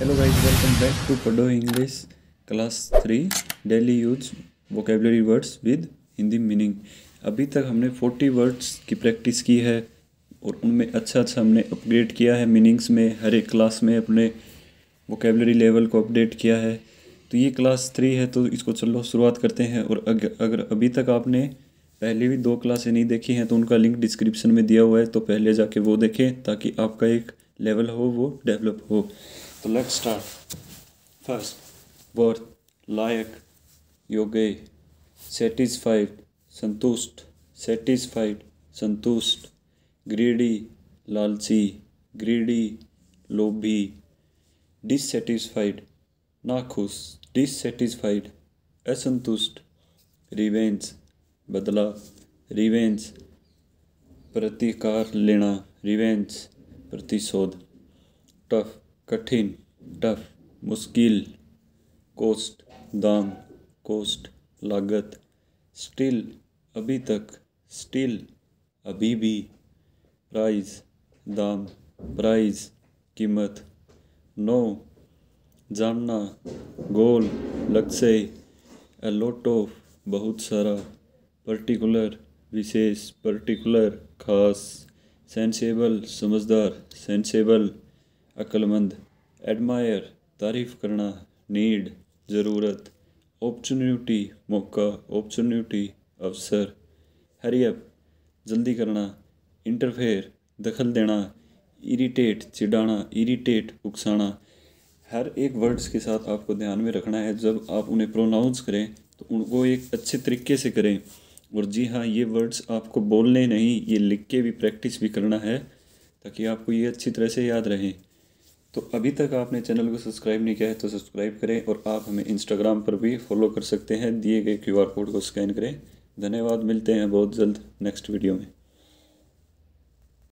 hello guys welcome back to पडो English class three daily use vocabulary words with Hindi meaning अभी तक हमने forty words की practice की है और उनमें अच्छा अच्छा हमने अपग्रेड किया है मीनिंग्स में हर एक क्लास में अपने वोकेबलरी लेवल को अपडेट किया है तो ये क्लास थ्री है तो इसको चलो शुरुआत करते हैं और अग, अगर अभी तक आपने पहले भी दो क्लासें नहीं देखी हैं तो उनका लिंक डिस्क्रिप्शन में दिया हुआ है तो पहले जाके वो देखें ताकि आपका एक लेवल हो वो डेवलप हो तो लेट्स स्टार्ट फर्स्ट वर्थ लायक योग्य सेटिस्फाइड संतुष्ट सेटिस्फाइड संतुष्ट ग्रीडी लालची ग्रीडी लोभी डिससेटिस्फाइड नाखुश डिससेटिस्फाइड असंतुष्ट रिवेंज बदला रिवेंज प्रतिकार लेना रिवेंज प्रतिशोध टफ कठिन टफ मुश्किल कोस्ट दाम कोस्ट लागत स्टिल अभी तक स्टिल अभी भी प्राइस दाम प्राइस कीमत नो जानना गोल लक्ष्य अ ऑफ बहुत सारा पर्टिकुलर विशेष पर्टिकुलर खास सेंसेबल समझदार सेंसेबल अक्लमंद एडमायर तारीफ़ करना नीड ज़रूरत ऑपरचुनिटी मौका ऑपरचुनिटी अवसर हरियप जल्दी करना इंटरफेयर दखल देना इरिटेट चिढ़ाना इरिटेट उकसाना हर एक वर्ड्स के साथ आपको ध्यान में रखना है जब आप उन्हें प्रोनाउंस करें तो उनको एक अच्छे तरीके से करें और जी हाँ ये वर्ड्स आपको बोलने नहीं ये लिख के भी प्रैक्टिस भी करना है ताकि आपको ये अच्छी तरह से याद रहे तो अभी तक आपने चैनल को सब्सक्राइब नहीं किया है तो सब्सक्राइब करें और आप हमें इंस्टाग्राम पर भी फॉलो कर सकते हैं दिए गए क्यूआर कोड को स्कैन करें धन्यवाद मिलते हैं बहुत जल्द नेक्स्ट वीडियो में